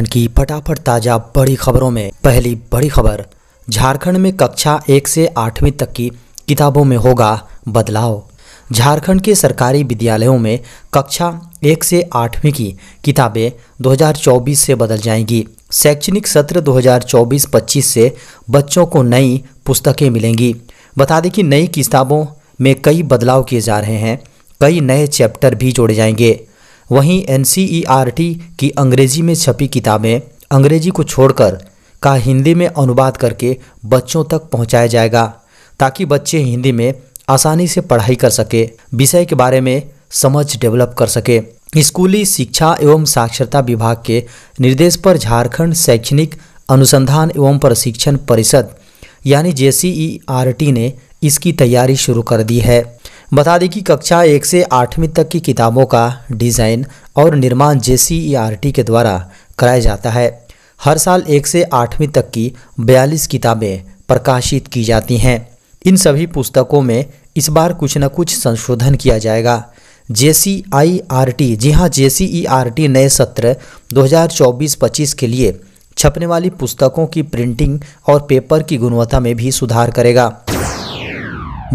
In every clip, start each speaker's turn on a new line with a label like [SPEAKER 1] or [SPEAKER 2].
[SPEAKER 1] की फटाफट ताजा बड़ी खबरों में पहली बड़ी खबर झारखंड में कक्षा एक से आठवीं तक की किताबों में होगा बदलाव झारखंड के सरकारी विद्यालयों में कक्षा एक से आठवीं की किताबें 2024 से बदल जाएंगी शैक्षणिक सत्र 2024-25 से बच्चों को नई पुस्तकें मिलेंगी बता दें कि नई किताबों में कई बदलाव किए जा रहे हैं कई नए चैप्टर भी जोड़े जाएंगे वहीं एन e की अंग्रेजी में छपी किताबें अंग्रेजी को छोड़कर का हिंदी में अनुवाद करके बच्चों तक पहुंचाया जाएगा ताकि बच्चे हिंदी में आसानी से पढ़ाई कर सके विषय के बारे में समझ डेवलप कर सके स्कूली शिक्षा एवं साक्षरता विभाग के निर्देश पर झारखंड शैक्षणिक अनुसंधान एवं प्रशिक्षण परिषद यानी जे e ने इसकी तैयारी शुरू कर दी है बता दें कि कक्षा एक से आठवीं तक की किताबों का डिज़ाइन और निर्माण जे के द्वारा कराया जाता है हर साल एक से आठवीं तक की बयालीस किताबें प्रकाशित की जाती हैं इन सभी पुस्तकों में इस बार कुछ न कुछ संशोधन किया जाएगा जे सी आई आर टी जी हाँ जे सी ई आर टी नए सत्र 2024-25 के लिए छपने वाली पुस्तकों की प्रिंटिंग और पेपर की गुणवत्ता में भी सुधार करेगा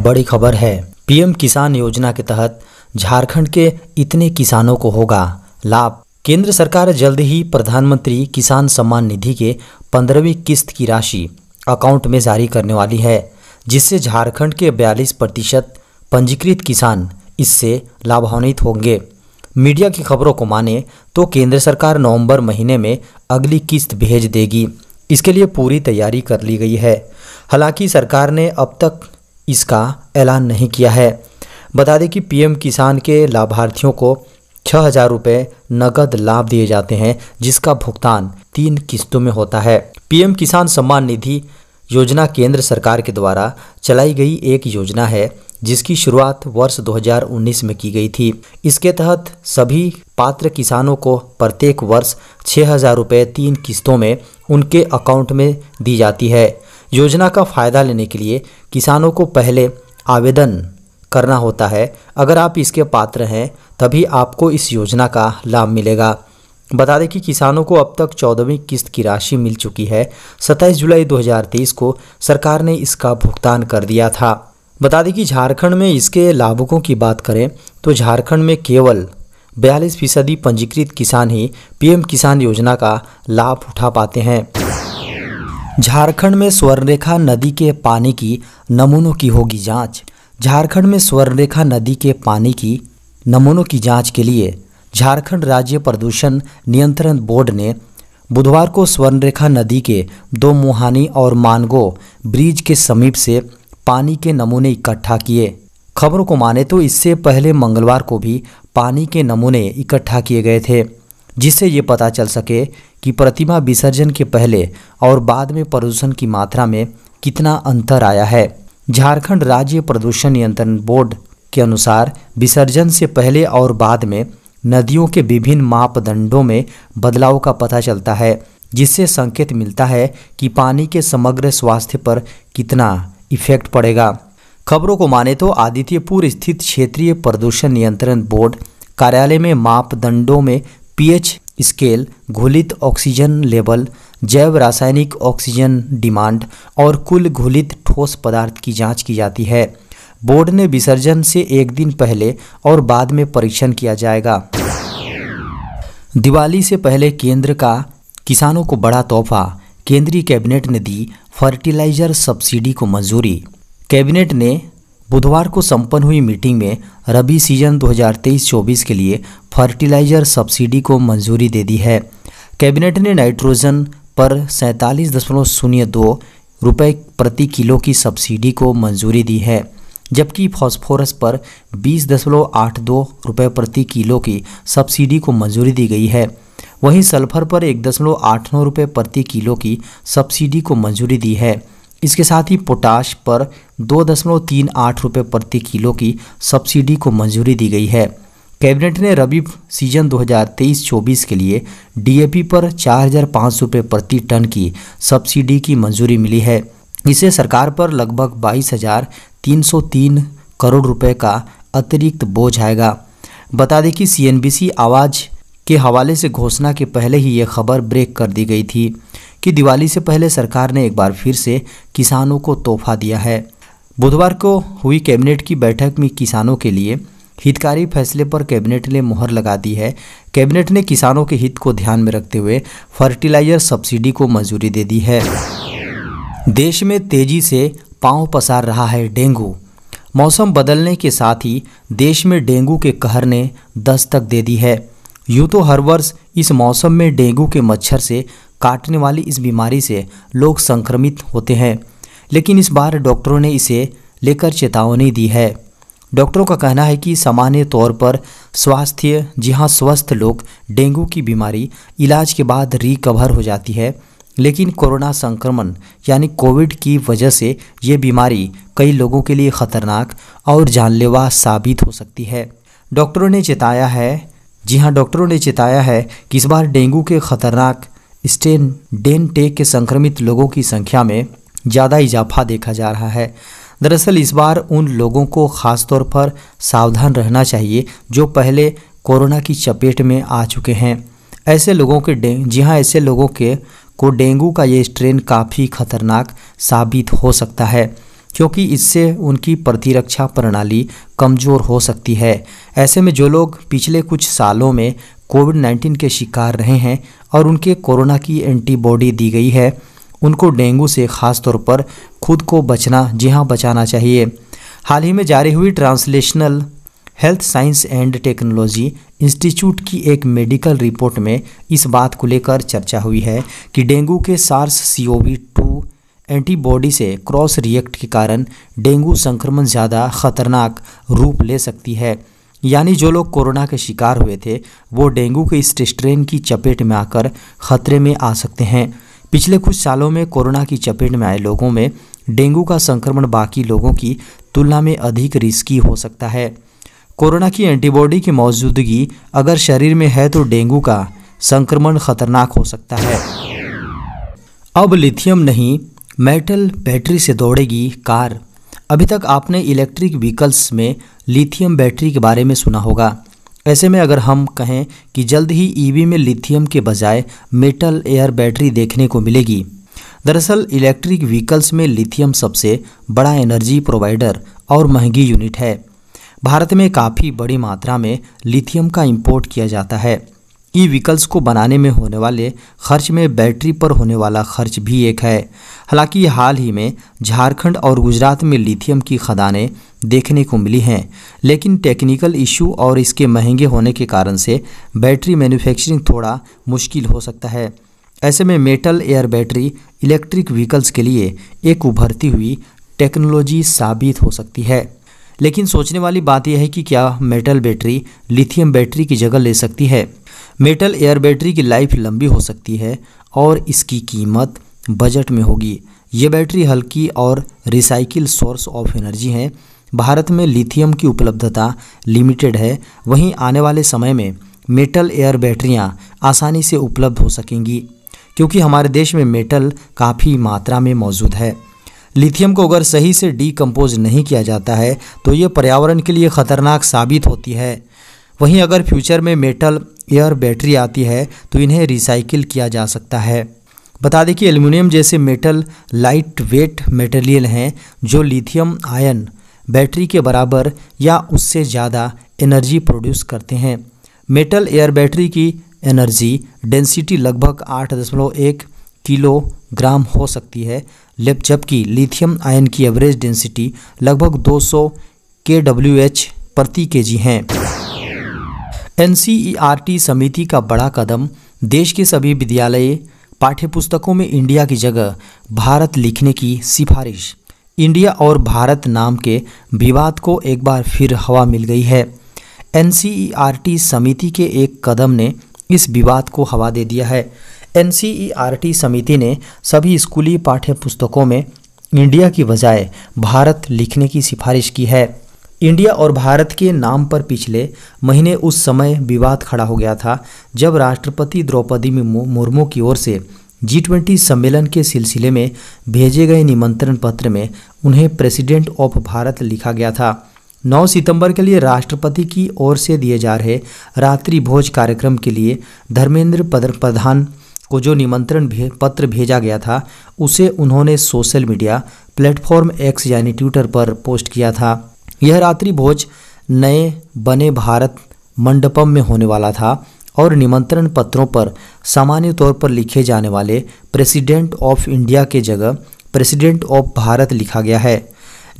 [SPEAKER 1] बड़ी खबर है पीएम किसान योजना के तहत झारखंड के इतने किसानों को होगा लाभ केंद्र सरकार जल्द ही प्रधानमंत्री किसान सम्मान निधि के पंद्रहवीं किस्त की राशि अकाउंट में जारी करने वाली है जिससे झारखंड के बयालीस प्रतिशत पंजीकृत किसान इससे लाभान्वित होंगे मीडिया की खबरों को माने तो केंद्र सरकार नवंबर महीने में अगली किस्त भेज देगी इसके लिए पूरी तैयारी कर ली गई है हालांकि सरकार ने अब तक इसका ऐलान नहीं किया है बता दें कि पीएम किसान के लाभार्थियों को छः हज़ार रुपये नकद लाभ दिए जाते हैं जिसका भुगतान तीन किस्तों में होता है पीएम किसान सम्मान निधि योजना केंद्र सरकार के द्वारा चलाई गई एक योजना है जिसकी शुरुआत वर्ष 2019 में की गई थी इसके तहत सभी पात्र किसानों को प्रत्येक वर्ष छः हज़ार रुपये तीन किस्तों में उनके अकाउंट में दी जाती है योजना का फ़ायदा लेने के लिए किसानों को पहले आवेदन करना होता है अगर आप इसके पात्र हैं तभी आपको इस योजना का लाभ मिलेगा बता दें कि किसानों को अब तक चौदहवीं किस्त की राशि मिल चुकी है 27 जुलाई 2023 को सरकार ने इसका भुगतान कर दिया था बता दें कि झारखंड में इसके लाभुकों की बात करें तो झारखंड में केवल बयालीस फीसदी पंजीकृत किसान ही पीएम किसान योजना का लाभ उठा पाते हैं झारखंड में स्वर्णरेखा नदी के पानी की नमूनों की होगी जांच झारखंड में स्वर्णरेखा नदी के पानी की नमूनों की जांच के लिए झारखंड राज्य प्रदूषण नियंत्रण बोर्ड ने बुधवार को स्वर्णरेखा नदी के दो मुहानी और मानगो ब्रिज के समीप से पानी के नमूने इकट्ठा किए खबरों को माने तो इससे पहले मंगलवार को भी पानी के नमूने इकट्ठा किए गए थे जिससे ये पता चल सके कि प्रतिमा विसर्जन के पहले और बाद में प्रदूषण की मात्रा में कितना अंतर आया है झारखंड राज्य प्रदूषण नियंत्रण बोर्ड के अनुसार विसर्जन से पहले और बाद में नदियों के विभिन्न मापदंडों में बदलाव का पता चलता है जिससे संकेत मिलता है कि पानी के समग्र स्वास्थ्य पर कितना इफेक्ट पड़ेगा खबरों को माने तो आदित्यपुर स्थित क्षेत्रीय प्रदूषण नियंत्रण बोर्ड कार्यालय में मापदंडों में पीएच स्केल घुलित ऑक्सीजन लेवल जैव रासायनिक ऑक्सीजन डिमांड और कुल घुलित ठोस पदार्थ की जांच की जाती है बोर्ड ने विसर्जन से एक दिन पहले और बाद में परीक्षण किया जाएगा दिवाली से पहले केंद्र का किसानों को बड़ा तोहफा केंद्रीय कैबिनेट ने दी फर्टिलाइजर सब्सिडी को मंजूरी कैबिनेट ने बुधवार को संपन्न हुई मीटिंग में रबी सीजन 2023-24 के लिए फर्टिलाइजर सब्सिडी को मंजूरी दे दी है कैबिनेट ने नाइट्रोजन पर सैंतालीस दशमलव शून्य दो रुपये प्रति किलो की सब्सिडी को मंजूरी दी है जबकि फास्फोरस पर बीस दशमलव आठ दो रुपये प्रति किलो की सब्सिडी को मंजूरी दी गई है वहीं सल्फर पर एक दशमलव आठ नौ रुपये प्रति किलो की सब्सिडी को मंजूरी दी है इसके साथ ही पोटाश पर दो दशमलव तीन आठ रुपये प्रति किलो की सब्सिडी को मंजूरी दी गई है कैबिनेट ने रबी सीजन 2023-24 के लिए डीएपी पर चार हज़ार पाँच रुपये प्रति टन की सब्सिडी की मंजूरी मिली है इससे सरकार पर लगभग बाईस हज़ार तीन सौ तीन करोड़ रुपए का अतिरिक्त बोझ आएगा बता दें कि सीएनबीसी आवाज़ के हवाले से घोषणा के पहले ही यह खबर ब्रेक कर दी गई थी कि दिवाली से पहले सरकार ने एक बार फिर से किसानों को तोहफा दिया है बुधवार को हुई कैबिनेट की बैठक में किसानों के लिए हितकारी फैसले पर कैबिनेट ने मुहर लगा दी है कैबिनेट ने किसानों के हित को ध्यान में रखते हुए फर्टिलाइजर सब्सिडी को मंजूरी दे दी है देश में तेजी से पांव पसार रहा है डेंगू मौसम बदलने के साथ ही देश में डेंगू के कहर ने दस्तक दे दी है यूँ तो हर वर्ष इस मौसम में डेंगू के मच्छर से काटने वाली इस बीमारी से लोग संक्रमित होते हैं लेकिन इस बार डॉक्टरों ने इसे लेकर चेतावनी दी है डॉक्टरों का कहना है कि सामान्य तौर पर स्वास्थ्य जी हाँ स्वस्थ लोग डेंगू की बीमारी इलाज के बाद रिकवर हो जाती है लेकिन कोरोना संक्रमण यानी कोविड की वजह से ये बीमारी कई लोगों के लिए खतरनाक और जानलेवा साबित हो सकती है डॉक्टरों ने चेताया है जी हाँ डॉक्टरों ने चेताया है कि इस बार डेंगू के खतरनाक स्टेन डेन टेक के संक्रमित लोगों की संख्या में ज़्यादा इजाफा देखा जा रहा है दरअसल इस बार उन लोगों को ख़ासतौर पर सावधान रहना चाहिए जो पहले कोरोना की चपेट में आ चुके हैं ऐसे लोगों के जी हाँ ऐसे लोगों के को डेंगू का ये स्ट्रेन काफ़ी खतरनाक साबित हो सकता है क्योंकि इससे उनकी प्रतिरक्षा प्रणाली कमज़ोर हो सकती है ऐसे में जो लोग पिछले कुछ सालों में कोविड 19 के शिकार रहे हैं और उनके कोरोना की एंटीबॉडी दी गई है उनको डेंगू से ख़ास तौर पर खुद को बचना जी हाँ बचाना चाहिए हाल ही में जारी हुई translational health science and technology institute की एक मेडिकल रिपोर्ट में इस बात को लेकर चर्चा हुई है कि डेंगू के सार्स सी एंटीबॉडी से क्रॉस रिएक्ट के कारण डेंगू संक्रमण ज़्यादा खतरनाक रूप ले सकती है यानी जो लोग कोरोना के शिकार हुए थे वो डेंगू के इस स्ट्रेन की चपेट में आकर खतरे में आ सकते हैं पिछले कुछ सालों में कोरोना की चपेट में आए लोगों में डेंगू का संक्रमण बाकी लोगों की तुलना में अधिक रिस्की हो सकता है कोरोना की एंटीबॉडी की मौजूदगी अगर शरीर में है तो डेंगू का संक्रमण खतरनाक हो सकता है अब लिथियम नहीं मेटल बैटरी से दौड़ेगी कार अभी तक आपने इलेक्ट्रिक व्हीकल्स में लिथियम बैटरी के बारे में सुना होगा ऐसे में अगर हम कहें कि जल्द ही ईवी में लिथियम के बजाय मेटल एयर बैटरी देखने को मिलेगी दरअसल इलेक्ट्रिक व्हीकल्स में लिथियम सबसे बड़ा एनर्जी प्रोवाइडर और महंगी यूनिट है भारत में काफ़ी बड़ी मात्रा में लिथियम का इंपोर्ट किया जाता है ई व्हीकल्स को बनाने में होने वाले खर्च में बैटरी पर होने वाला खर्च भी एक है हालांकि हाल ही में झारखंड और गुजरात में लिथियम की खदानें देखने को मिली हैं लेकिन टेक्निकल इशू और इसके महंगे होने के कारण से बैटरी मैन्युफैक्चरिंग थोड़ा मुश्किल हो सकता है ऐसे में metal air battery electric vehicles के लिए एक उभरती हुई टेक्नोलॉजी साबित हो सकती है लेकिन सोचने वाली बात यह है कि क्या मेटल बैटरी लिथियम बैटरी की जगह ले सकती है मेटल एयर बैटरी की लाइफ लंबी हो सकती है और इसकी कीमत बजट में होगी ये बैटरी हल्की और रिसाइकिल सोर्स ऑफ एनर्जी है भारत में लिथियम की उपलब्धता लिमिटेड है वहीं आने वाले समय में मेटल एयर बैटरियाँ आसानी से उपलब्ध हो सकेंगी क्योंकि हमारे देश में मेटल काफ़ी मात्रा में मौजूद है लिथियम को अगर सही से डीकम्पोज नहीं किया जाता है तो ये पर्यावरण के लिए ख़तरनाक साबित होती है वहीं अगर फ्यूचर में मेटल एयर बैटरी आती है तो इन्हें रिसाइकिल किया जा सकता है बता दें कि एल्यूमिनियम जैसे मेटल लाइट वेट मेटेरियल हैं जो लिथियम आयन बैटरी के बराबर या उससे ज़्यादा एनर्जी प्रोड्यूस करते हैं मेटल एयर बैटरी की एनर्जी डेंसिटी लगभग आठ दशमलव एक किलोग्राम हो सकती है जबकि लिथियम आयन की एवरेज डेंसिटी लगभग 200 के डब्ल्यू एच प्रति के जी हैं एन समिति का बड़ा कदम देश के सभी विद्यालय पाठ्यपुस्तकों में इंडिया की जगह भारत लिखने की सिफारिश इंडिया और भारत नाम के विवाद को एक बार फिर हवा मिल गई है एन समिति के एक कदम ने इस विवाद को हवा दे दिया है एन समिति ने सभी स्कूली पाठ्य पुस्तकों में इंडिया की बजाय भारत लिखने की सिफारिश की है इंडिया और भारत के नाम पर पिछले महीने उस समय विवाद खड़ा हो गया था जब राष्ट्रपति द्रौपदी मुर्मू की ओर से जी ट्वेंटी सम्मेलन के सिलसिले में भेजे गए निमंत्रण पत्र में उन्हें प्रेसिडेंट ऑफ भारत लिखा गया था 9 सितंबर के लिए राष्ट्रपति की ओर से दिए जा रहे रात्रि भोज कार्यक्रम के लिए धर्मेंद्र प्रधान को जो निमंत्रण भे, पत्र भेजा गया था उसे उन्होंने सोशल मीडिया प्लेटफॉर्म एक्स यानी ट्विटर पर पोस्ट किया था यह रात्रि भोज नए बने भारत मंडपम में होने वाला था और निमंत्रण पत्रों पर सामान्य तौर पर लिखे जाने वाले प्रेसिडेंट ऑफ इंडिया के जगह प्रेसिडेंट ऑफ भारत लिखा गया है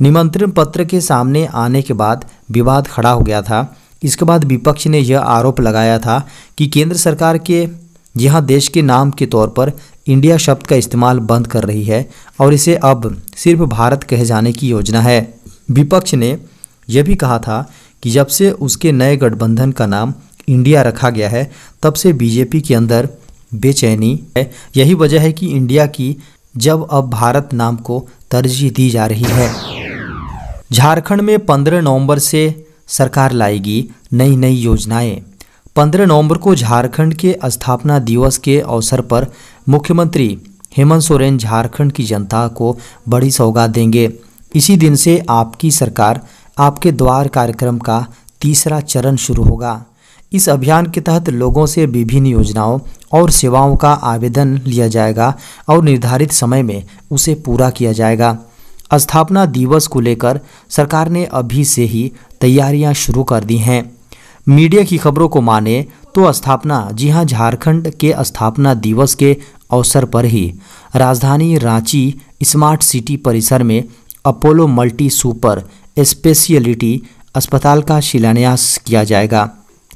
[SPEAKER 1] निमंत्रण पत्र के सामने आने के बाद विवाद खड़ा हो गया था इसके बाद विपक्ष ने यह आरोप लगाया था कि केंद्र सरकार के यहाँ देश के नाम के तौर पर इंडिया शब्द का इस्तेमाल बंद कर रही है और इसे अब सिर्फ भारत कहे जाने की योजना है विपक्ष ने यह भी कहा था कि जब से उसके नए गठबंधन का नाम इंडिया रखा गया है तब से बीजेपी के अंदर बेचैनी है यही वजह है कि इंडिया की जब अब भारत नाम को तरजीह दी जा रही है झारखंड में 15 नवंबर से सरकार लाएगी नई नई योजनाएं 15 नवंबर को झारखंड के स्थापना दिवस के अवसर पर मुख्यमंत्री हेमंत सोरेन झारखंड की जनता को बड़ी सौगात देंगे इसी दिन से आपकी सरकार आपके द्वार कार्यक्रम का तीसरा चरण शुरू होगा इस अभियान के तहत लोगों से विभिन्न योजनाओं और सेवाओं का आवेदन लिया जाएगा और निर्धारित समय में उसे पूरा किया जाएगा स्थापना दिवस को लेकर सरकार ने अभी से ही तैयारियां शुरू कर दी हैं मीडिया की खबरों को माने तो स्थापना जी हां झारखंड के स्थापना दिवस के अवसर पर ही राजधानी रांची स्मार्ट सिटी परिसर में अपोलो मल्टी सुपर स्पेशलिटी अस्पताल का शिलान्यास किया जाएगा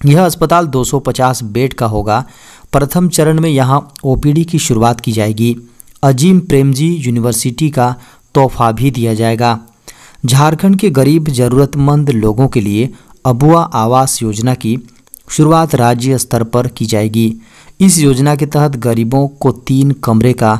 [SPEAKER 1] यह अस्पताल 250 बेड का होगा प्रथम चरण में यहाँ ओपीडी की शुरुआत की जाएगी अजीम प्रेमजी यूनिवर्सिटी का तोहफा भी दिया जाएगा झारखंड के गरीब ज़रूरतमंद लोगों के लिए अबुआ आवास योजना की शुरुआत राज्य स्तर पर की जाएगी इस योजना के तहत गरीबों को तीन कमरे का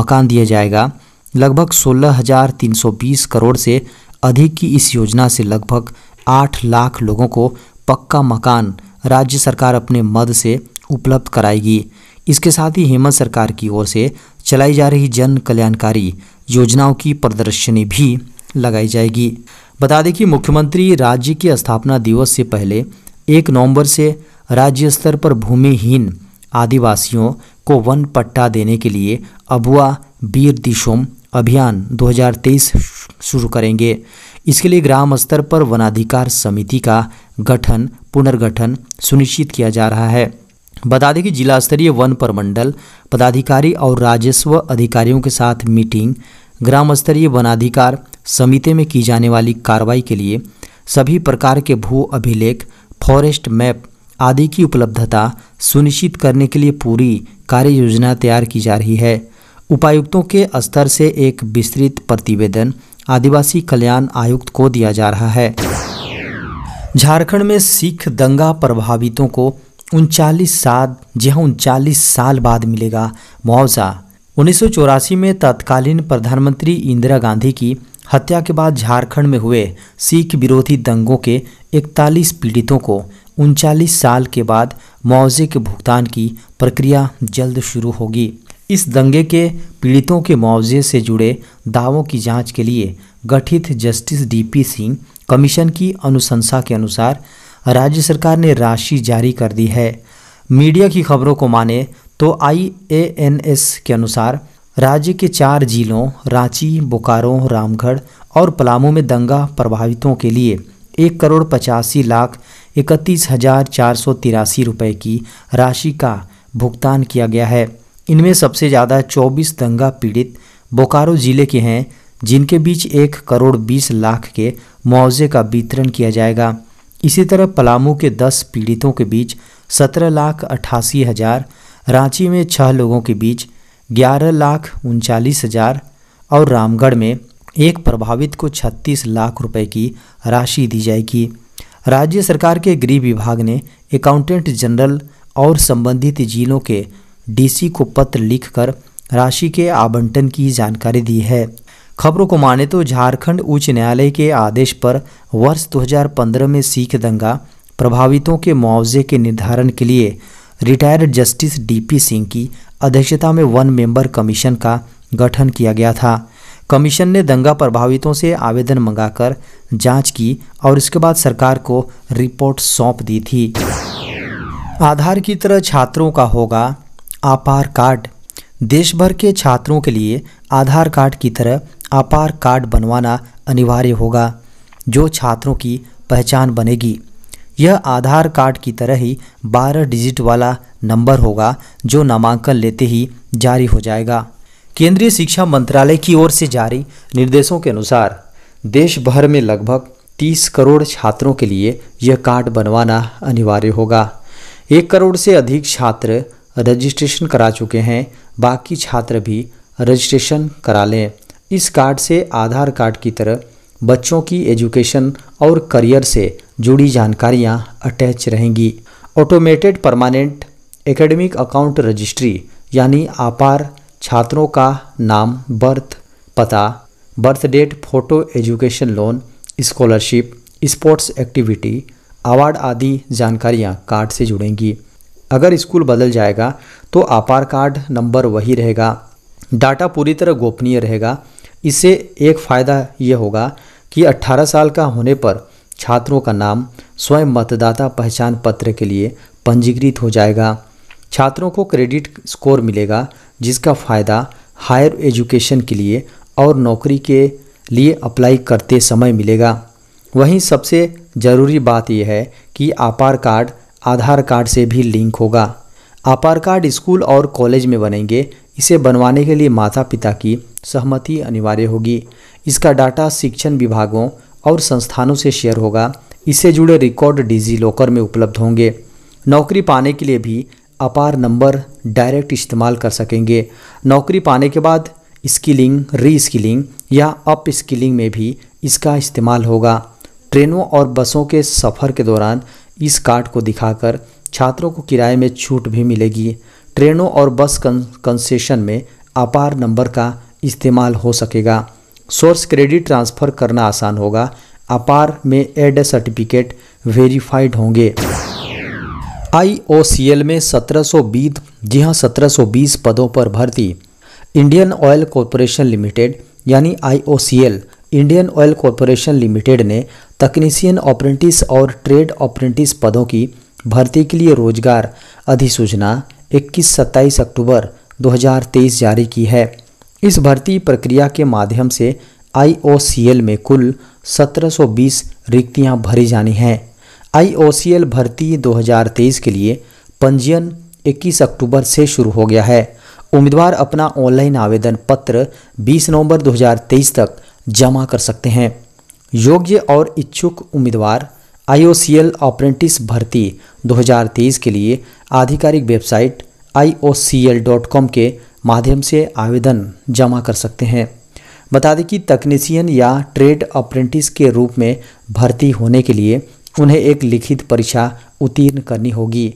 [SPEAKER 1] मकान दिया जाएगा लगभग 16,320 करोड़ से अधिक की इस योजना से लगभग 8 लाख लोगों को पक्का मकान राज्य सरकार अपने मद से उपलब्ध कराएगी इसके साथ ही हेमंत सरकार की ओर से चलाई जा रही जन कल्याणकारी योजनाओं की प्रदर्शनी भी लगाई जाएगी बता दें कि मुख्यमंत्री राज्य के स्थापना दिवस से पहले एक नवंबर से राज्य स्तर पर भूमिहीन आदिवासियों को वन पट्टा देने के लिए अबुआ बीर दिशोम अभियान 2023 शुरू करेंगे इसके लिए ग्राम स्तर पर वनाधिकार समिति का गठन पुनर्गठन सुनिश्चित किया जा रहा है बता दें कि जिला स्तरीय वन प्रमंडल पदाधिकारी और राजस्व अधिकारियों के साथ मीटिंग ग्राम स्तरीय वनाधिकार समिति में की जाने वाली कार्रवाई के लिए सभी प्रकार के भू अभिलेख फॉरेस्ट मैप आदि की उपलब्धता सुनिश्चित करने के लिए पूरी कार्य योजना तैयार की जा रही है उपायुक्तों के स्तर से एक विस्तृत प्रतिवेदन आदिवासी कल्याण आयुक्त को दिया जा रहा है झारखंड में सिख दंगा प्रभावितों को उनचालीस साल जी हाँ उनचालीस साल बाद मिलेगा मुआवजा उन्नीस में तत्कालीन प्रधानमंत्री इंदिरा गांधी की हत्या के बाद झारखंड में हुए सिख विरोधी दंगों के 41 पीड़ितों को उनचालीस साल के बाद मुआवजे के भुगतान की प्रक्रिया जल्द शुरू होगी इस दंगे के पीड़ितों के मुआवजे से जुड़े दावों की जांच के लिए गठित जस्टिस डीपी सिंह कमीशन की अनुशंसा के अनुसार राज्य सरकार ने राशि जारी कर दी है मीडिया की खबरों को माने तो आईएएनएस के अनुसार राज्य के चार जिलों रांची बोकारो रामगढ़ और पलामू में दंगा प्रभावितों के लिए एक करोड़ पचासी लाख इकतीस हजार चार सौ तिरासी रुपये की राशि का भुगतान किया गया है इनमें सबसे ज़्यादा 24 दंगा पीड़ित बोकारो ज़िले के हैं जिनके बीच एक करोड़ बीस लाख के मुआवजे का वितरण किया जाएगा इसी तरह पलामू के 10 पीड़ितों के बीच सत्रह लाख अट्ठासी हज़ार रांची में छः लोगों के बीच ग्यारह लाख उनचालीस हज़ार और रामगढ़ में एक प्रभावित को 36 लाख रुपए की राशि दी जाएगी राज्य सरकार के गृह विभाग ने अकाउंटेंट जनरल और संबंधित जिलों के डीसी को पत्र लिखकर राशि के आवंटन की जानकारी दी है खबरों को माने तो झारखंड उच्च न्यायालय के आदेश पर वर्ष 2015 में सिख दंगा प्रभावितों के मुआवजे के निर्धारण के लिए रिटायर्ड जस्टिस डीपी सिंह की अध्यक्षता में वन मेंबर कमीशन का गठन किया गया था कमीशन ने दंगा प्रभावितों से आवेदन मंगाकर जांच की और इसके बाद सरकार को रिपोर्ट सौंप दी थी आधार की तरह छात्रों का होगा आपार कार्ड देश भर के छात्रों के लिए आधार कार्ड की तरह आपार कार्ड बनवाना अनिवार्य होगा जो छात्रों की पहचान बनेगी यह आधार कार्ड की तरह ही 12 डिजिट वाला नंबर होगा जो नामांकन लेते ही जारी हो जाएगा केंद्रीय शिक्षा मंत्रालय की ओर से जारी निर्देशों के अनुसार देश भर में लगभग 30 करोड़ छात्रों के लिए यह कार्ड बनवाना अनिवार्य होगा एक करोड़ से अधिक छात्र रजिस्ट्रेशन करा चुके हैं बाकी छात्र भी रजिस्ट्रेशन करा लें इस कार्ड से आधार कार्ड की तरह बच्चों की एजुकेशन और करियर से जुड़ी जानकारियां अटैच रहेंगी automated permanent academic account registry यानी आपार छात्रों का नाम बर्थ पता birth date photo education loan scholarship sports activity award आदि जानकारियां कार्ड से जुड़ेंगी अगर स्कूल बदल जाएगा तो आपार कार्ड नंबर वही रहेगा डाटा पूरी तरह गोपनीय रहेगा इससे एक फ़ायदा ये होगा कि 18 साल का होने पर छात्रों का नाम स्वयं मतदाता पहचान पत्र के लिए पंजीकृत हो जाएगा छात्रों को क्रेडिट स्कोर मिलेगा जिसका फ़ायदा हायर एजुकेशन के लिए और नौकरी के लिए अप्लाई करते समय मिलेगा वहीं सबसे ज़रूरी बात यह है कि आपार कार्ड आधार कार्ड से भी लिंक होगा आपार कार्ड स्कूल और कॉलेज में बनेंगे इसे बनवाने के लिए माता पिता की सहमति अनिवार्य होगी इसका डाटा शिक्षण विभागों और संस्थानों से शेयर होगा इससे जुड़े रिकॉर्ड डिजी लॉकर में उपलब्ध होंगे नौकरी पाने के लिए भी अपार नंबर डायरेक्ट इस्तेमाल कर सकेंगे नौकरी पाने के बाद स्किलिंग री स्किलिंग या अप स्किलिंग में भी इसका इस्तेमाल होगा ट्रेनों और बसों के सफ़र के दौरान इस कार्ड को दिखाकर छात्रों को किराए में छूट भी मिलेगी ट्रेनों और बस कंसेशन में अपार नंबर का इस्तेमाल हो सकेगा सोर्स क्रेडिट ट्रांसफ़र करना आसान होगा अपार में एड सर्टिफिकेट वेरीफाइड होंगे आई ओ सी एल में सत्रह सौ बीस जी हाँ सत्रह सौ बीस पदों पर भर्ती इंडियन ऑयल कॉरपोरेशन लिमिटेड यानी I O C L Indian oil corporation limited ने तकनीशियन ऑपरेंटिस और ट्रेड ऑपरेंटिस पदों की भर्ती के लिए रोजगार अधिसूचना 21 सत्ताईस अक्टूबर 2023 जारी की है इस भर्ती प्रक्रिया के माध्यम से आईओसीएल में कुल 1720 रिक्तियां भरी जानी हैं आईओसीएल भर्ती 2023 के लिए पंजीयन 21 अक्टूबर से शुरू हो गया है उम्मीदवार अपना ऑनलाइन आवेदन पत्र 20 नवंबर 2023 तक जमा कर सकते हैं योग्य और इच्छुक उम्मीदवार आईओसीएल ऑपरेंटिस भर्ती 2023 के लिए आधिकारिक वेबसाइट iocl.com के माध्यम से आवेदन जमा कर सकते हैं बता दें कि तकनीशियन या ट्रेड अप्रेंटिस के रूप में भर्ती होने के लिए उन्हें एक लिखित परीक्षा उत्तीर्ण करनी होगी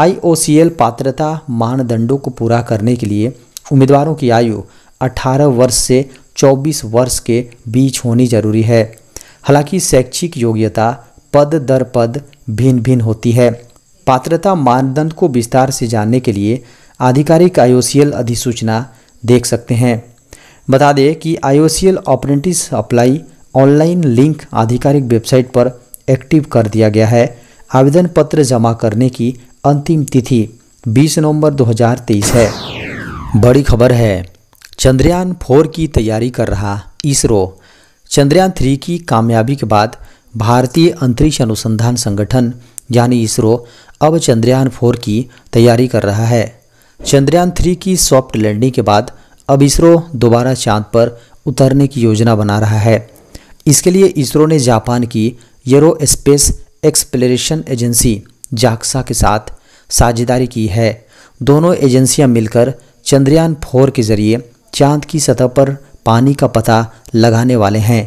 [SPEAKER 1] आईओसीएल पात्रता मानदंडों को पूरा करने के लिए उम्मीदवारों की आयु 18 वर्ष से 24 वर्ष के बीच होनी जरूरी है हालांकि शैक्षिक योग्यता पद दर पद भिन्न भिन्न होती है पात्रता मानदंड को विस्तार से जानने के लिए आधिकारिक आईओसीएल अधिसूचना देख सकते हैं बता दें कि IOCL apprentice apply online link आधिकारिक वेबसाइट पर एक्टिव कर दिया गया है आवेदन पत्र जमा करने की अंतिम तिथि 20 नवंबर 2023 है बड़ी खबर है चंद्रयान फोर की तैयारी कर रहा इसरो चंद्रयान थ्री की कामयाबी के बाद भारतीय अंतरिक्ष अनुसंधान संगठन यानी इसरो अब चंद्रयान फोर की तैयारी कर रहा है चंद्रयान थ्री की सॉफ्ट लैंडिंग के बाद अब इसरो दोबारा चांद पर उतरने की योजना बना रहा है इसके लिए इसरो ने जापान की यरो स्पेस एक्सप्लेरेशन एजेंसी जाक्सा के साथ साझेदारी की है दोनों एजेंसियां मिलकर चंद्रयान फोर के जरिए चांद की सतह पर पानी का पता लगाने वाले हैं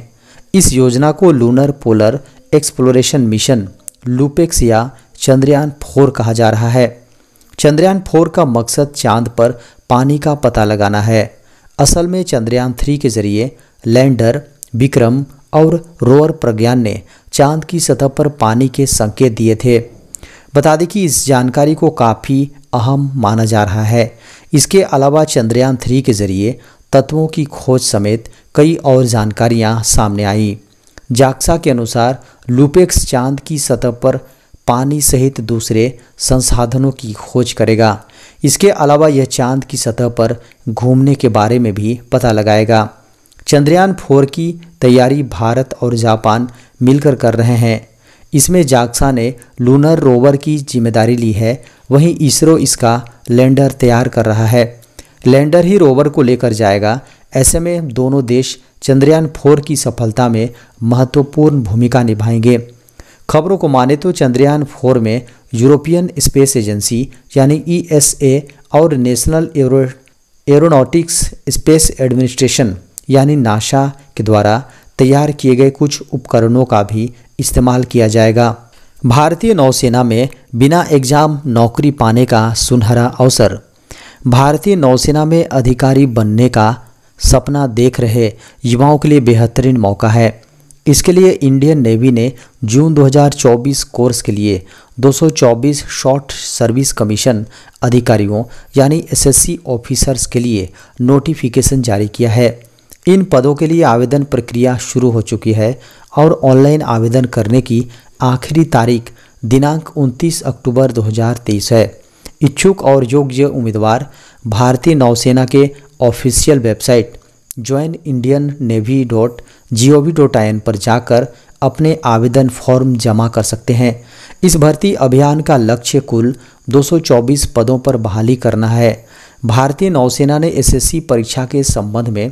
[SPEAKER 1] इस योजना को lunar polar exploration mission LUPEX या चंद्रयान फोर कहा जा रहा है चंद्रयान फोर का मकसद चांद पर पानी का पता लगाना है असल में चंद्रयान थ्री के जरिए लैंडर विक्रम और रोअर प्रज्ञान ने चांद की सतह पर पानी के संकेत दिए थे बता दें कि इस जानकारी को काफ़ी अहम माना जा रहा है इसके अलावा चंद्रयान थ्री के जरिए तत्वों की खोज समेत कई और जानकारियां सामने आईं जाक्सा के अनुसार लुपेक्स चांद की सतह पर पानी सहित दूसरे संसाधनों की खोज करेगा इसके अलावा यह चांद की सतह पर घूमने के बारे में भी पता लगाएगा चंद्रयान फोर की तैयारी भारत और जापान मिलकर कर रहे हैं इसमें जाक्सा ने लूनर रोवर की जिम्मेदारी ली है वहीं इसरो इसका लैंडर तैयार कर रहा है लैंडर ही रोवर को लेकर जाएगा ऐसे में दोनों देश चंद्रयान फोर की सफलता में महत्वपूर्ण भूमिका निभाएंगे खबरों को माने तो चंद्रयान फोर में यूरोपियन स्पेस एजेंसी यानी ई e और national aero aeronautics space administration यानी नासा के द्वारा तैयार किए गए कुछ उपकरणों का भी इस्तेमाल किया जाएगा भारतीय नौसेना में बिना एग्ज़ाम नौकरी पाने का सुनहरा अवसर भारतीय नौसेना में अधिकारी बनने का सपना देख रहे युवाओं के लिए बेहतरीन मौका है इसके लिए इंडियन नेवी ने जून 2024 कोर्स के लिए 224 शॉर्ट सर्विस कमीशन अधिकारियों यानी एसएससी ऑफिसर्स के लिए नोटिफिकेशन जारी किया है इन पदों के लिए आवेदन प्रक्रिया शुरू हो चुकी है और ऑनलाइन आवेदन करने की आखिरी तारीख दिनांक 29 अक्टूबर 2023 है इच्छुक और योग्य उम्मीदवार भारतीय नौसेना के official website join Indian navy dot G O V dot I N पर जाकर अपने आवेदन फॉर्म जमा कर सकते हैं इस भर्ती अभियान का लक्ष्य कुल 224 पदों पर बहाली करना है भारतीय नौसेना ने एसएससी परीक्षा के संबंध में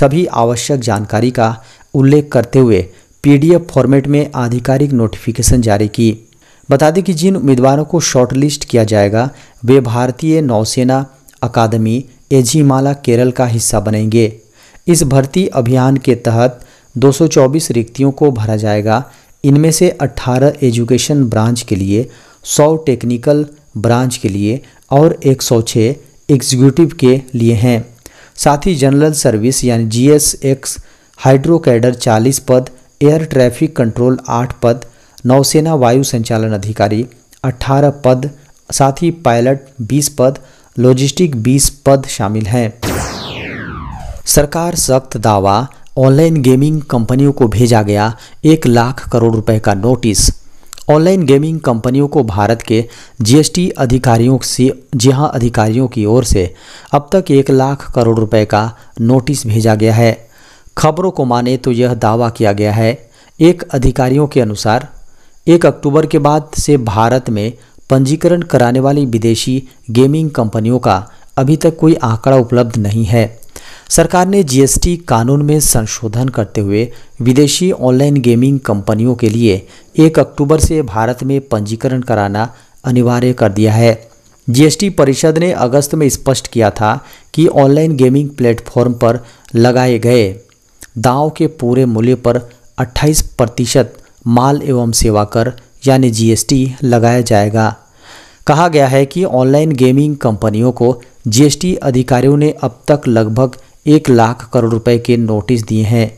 [SPEAKER 1] सभी आवश्यक जानकारी का उल्लेख करते हुए पीडीएफ फॉर्मेट में आधिकारिक नोटिफिकेशन जारी की बता दें कि जिन उम्मीदवारों को शॉर्टलिस्ट किया जाएगा वे भारतीय नौसेना अकादमी एझीमाला केरल का हिस्सा बनेंगे इस भर्ती अभियान के तहत 224 रिक्तियों को भरा जाएगा इनमें से 18 एजुकेशन ब्रांच के लिए 100 टेक्निकल ब्रांच के लिए और 106 एग्जीक्यूटिव के लिए हैं साथ ही जनरल सर्विस यानी G S X hydro cadre चालीस पद एयर ट्रैफिक कंट्रोल आठ पद नौसेना वायु संचालन अधिकारी 18 पद साथ ही पायलट 20 पद लॉजिस्टिक 20 पद शामिल हैं सरकार सख्त दावा ऑनलाइन गेमिंग कंपनियों को भेजा गया एक लाख करोड़ रुपए का नोटिस ऑनलाइन गेमिंग कंपनियों को भारत के जीएसटी अधिकारियों से जहां अधिकारियों की ओर से अब तक एक लाख करोड़ रुपए का नोटिस भेजा गया है खबरों को माने तो यह दावा किया गया है एक अधिकारियों के अनुसार एक अक्टूबर के बाद से भारत में पंजीकरण कराने वाली विदेशी गेमिंग कंपनियों का अभी तक कोई आंकड़ा उपलब्ध नहीं है सरकार ने जीएसटी कानून में संशोधन करते हुए विदेशी ऑनलाइन गेमिंग कंपनियों के लिए एक अक्टूबर से भारत में पंजीकरण कराना अनिवार्य कर दिया है जीएसटी परिषद ने अगस्त में स्पष्ट किया था कि ऑनलाइन गेमिंग प्लेटफॉर्म पर लगाए गए दाव के पूरे मूल्य पर 28 प्रतिशत माल एवं सेवा कर यानी जीएसटी लगाया जाएगा कहा गया है कि ऑनलाइन गेमिंग कंपनियों को जीएसटी अधिकारियों ने अब तक लगभग एक लाख करोड़ रुपए के नोटिस दिए हैं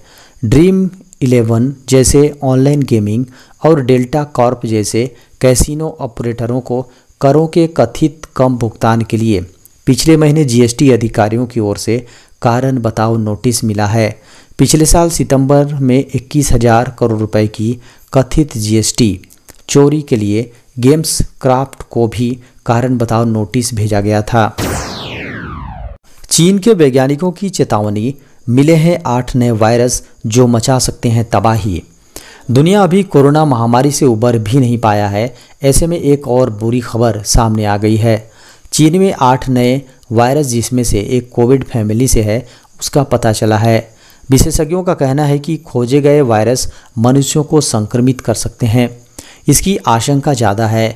[SPEAKER 1] ड्रीम इलेवन जैसे ऑनलाइन गेमिंग और डेल्टा कॉर्प जैसे कैसीनो ऑपरेटरों को करों के कथित कम भुगतान के लिए पिछले महीने जीएसटी अधिकारियों की ओर से कारण बताओ नोटिस मिला है पिछले साल सितंबर में इक्कीस हजार करोड़ रुपए की कथित जीएसटी चोरी के लिए गेम्स क्राफ्ट को भी कारण बताओ नोटिस भेजा गया था चीन के वैज्ञानिकों की चेतावनी मिले हैं आठ नए वायरस जो मचा सकते हैं तबाही दुनिया अभी कोरोना महामारी से उबर भी नहीं पाया है ऐसे में एक और बुरी खबर सामने आ गई है चीन में आठ नए वायरस जिसमें से एक कोविड फैमिली से है उसका पता चला है विशेषज्ञों का कहना है कि खोजे गए वायरस मनुष्यों को संक्रमित कर सकते हैं इसकी आशंका ज़्यादा है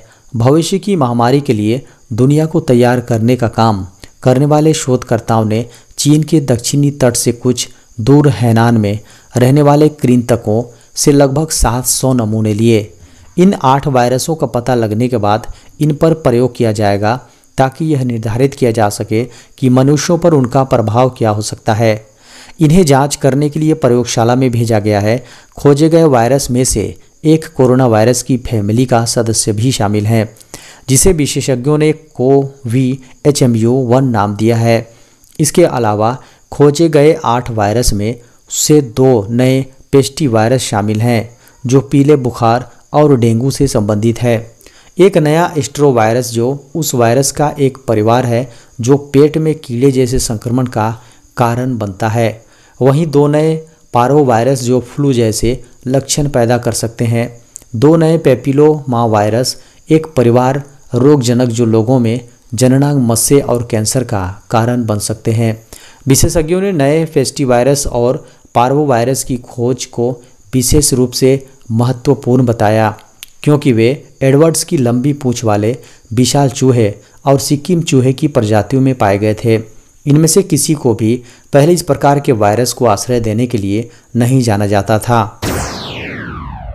[SPEAKER 1] भविष्य की महामारी के लिए दुनिया को तैयार करने का काम करने वाले शोधकर्ताओं ने चीन के दक्षिणी तट से कुछ दूर हैनान में रहने वाले कृंतकों से लगभग 700 नमूने लिए इन आठ वायरसों का पता लगने के बाद इन पर प्रयोग किया जाएगा ताकि यह निर्धारित किया जा सके कि मनुष्यों पर उनका प्रभाव क्या हो सकता है इन्हें जांच करने के लिए प्रयोगशाला में भेजा गया है खोजे गए वायरस में से एक कोरोना वायरस की फैमिली का सदस्य भी शामिल है जिसे विशेषज्ञों ने को V H M U one नाम दिया है इसके अलावा खोजे गए आठ वायरस में से दो नए पेस्टी वायरस शामिल हैं जो पीले बुखार और डेंगू से संबंधित है एक नया एस्ट्रो वायरस जो उस वायरस का एक परिवार है जो पेट में कीड़े जैसे संक्रमण का कारण बनता है वहीं दो नए पारो वायरस जो फ्लू जैसे लक्षण पैदा कर सकते हैं दो नए पेपिलो मा वायरस एक परिवार रोगजनक जो लोगों में जननांग मस्से और कैंसर का कारण बन सकते हैं विशेषज्ञों ने नए फेस्टिवायरस और पार्वो वायरस की खोज को विशेष रूप से महत्वपूर्ण बताया क्योंकि वे एडवर्ड्स की लंबी पूँछ वाले विशाल चूहे और सिक्किम चूहे की प्रजातियों में पाए गए थे इनमें से किसी को भी पहले इस प्रकार के वायरस को आश्रय देने के लिए नहीं जाना जाता था